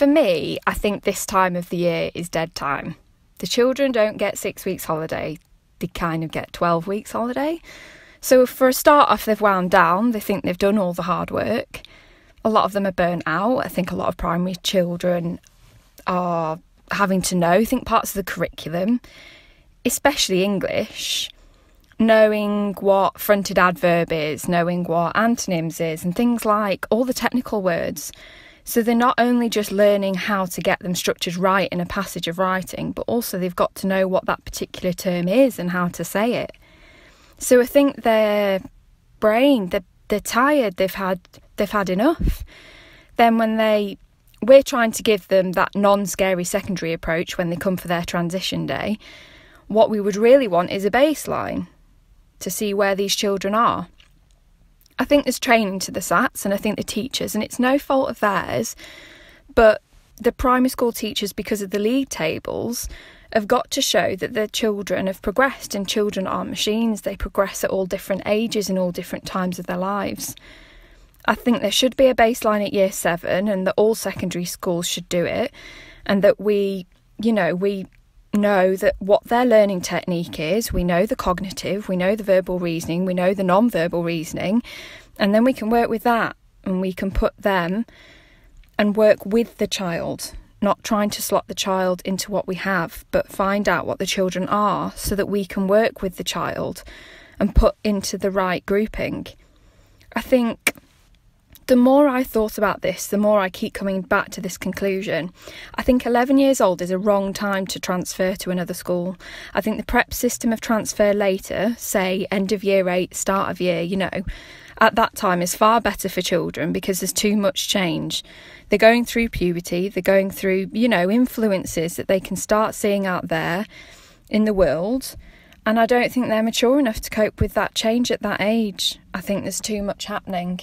For me, I think this time of the year is dead time. The children don't get six weeks holiday, they kind of get 12 weeks holiday. So, for a start off, they've wound down, they think they've done all the hard work. A lot of them are burnt out. I think a lot of primary children are having to know, I think parts of the curriculum, especially English, knowing what fronted adverb is, knowing what antonyms is, and things like all the technical words. So they're not only just learning how to get them structured right in a passage of writing, but also they've got to know what that particular term is and how to say it. So I think their brain, they're, they're tired, they've had they've had enough. Then when they we're trying to give them that non-scary secondary approach when they come for their transition day, what we would really want is a baseline to see where these children are. I think there's training to the SATs and I think the teachers, and it's no fault of theirs, but the primary school teachers, because of the league tables, have got to show that their children have progressed and children aren't machines. They progress at all different ages and all different times of their lives. I think there should be a baseline at year seven and that all secondary schools should do it and that we, you know, we know that what their learning technique is. We know the cognitive, we know the verbal reasoning, we know the non-verbal reasoning, and then we can work with that and we can put them and work with the child, not trying to slot the child into what we have, but find out what the children are so that we can work with the child and put into the right grouping. I think the more I thought about this, the more I keep coming back to this conclusion. I think 11 years old is a wrong time to transfer to another school. I think the prep system of transfer later, say end of year 8, start of year, you know, at that time is far better for children because there's too much change. They're going through puberty, they're going through, you know, influences that they can start seeing out there in the world. And I don't think they're mature enough to cope with that change at that age. I think there's too much happening.